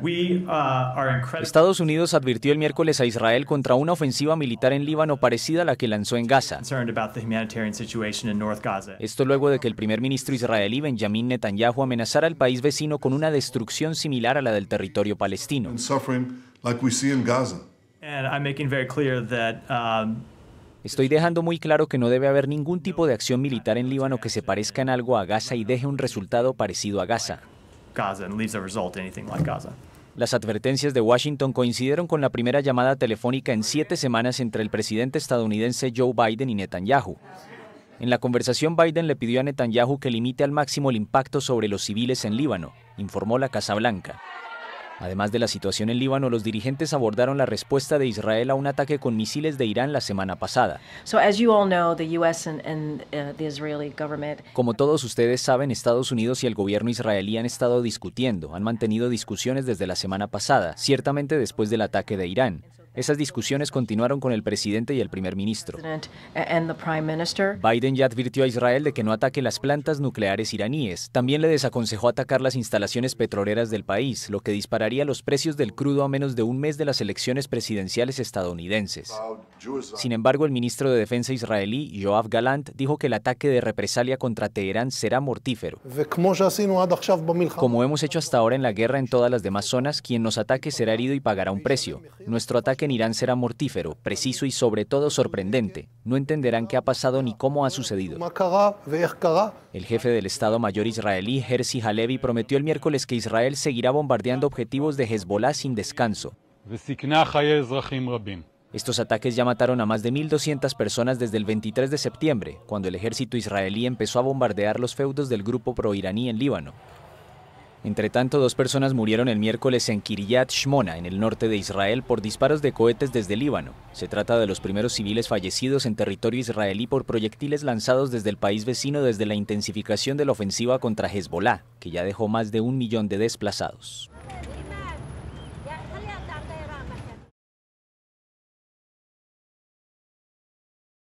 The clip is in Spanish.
Uh, Estados Unidos advirtió el miércoles a Israel contra una ofensiva militar en Líbano parecida a la que lanzó en Gaza. Esto luego de que el primer ministro israelí Benjamin Netanyahu amenazara al país vecino con una destrucción similar a la del territorio palestino. Um, Estoy dejando muy claro que no debe haber ningún tipo de acción militar en Líbano que se parezca en algo a Gaza y deje un resultado parecido a Gaza. Las advertencias de Washington coincidieron con la primera llamada telefónica en siete semanas entre el presidente estadounidense Joe Biden y Netanyahu. En la conversación, Biden le pidió a Netanyahu que limite al máximo el impacto sobre los civiles en Líbano, informó la Casa Blanca. Además de la situación en Líbano, los dirigentes abordaron la respuesta de Israel a un ataque con misiles de Irán la semana pasada. Como todos ustedes saben, Estados Unidos y el gobierno israelí han estado discutiendo, han mantenido discusiones desde la semana pasada, ciertamente después del ataque de Irán. Esas discusiones continuaron con el presidente y el primer ministro. Biden ya advirtió a Israel de que no ataque las plantas nucleares iraníes. También le desaconsejó atacar las instalaciones petroleras del país, lo que dispararía los precios del crudo a menos de un mes de las elecciones presidenciales estadounidenses. Sin embargo, el ministro de Defensa israelí, Yoav Galant, dijo que el ataque de represalia contra Teherán será mortífero. Como hemos hecho hasta ahora en la guerra en todas las demás zonas, quien nos ataque será herido y pagará un precio. Nuestro ataque en Irán será mortífero, preciso y sobre todo sorprendente. No entenderán qué ha pasado ni cómo ha sucedido. El jefe del Estado Mayor israelí, Herzi Halevi, prometió el miércoles que Israel seguirá bombardeando objetivos de Hezbollah sin descanso. Estos ataques ya mataron a más de 1.200 personas desde el 23 de septiembre, cuando el ejército israelí empezó a bombardear los feudos del grupo proiraní en Líbano. Entre tanto, dos personas murieron el miércoles en Kiryat Shmona, en el norte de Israel, por disparos de cohetes desde Líbano. Se trata de los primeros civiles fallecidos en territorio israelí por proyectiles lanzados desde el país vecino desde la intensificación de la ofensiva contra Hezbollah, que ya dejó más de un millón de desplazados.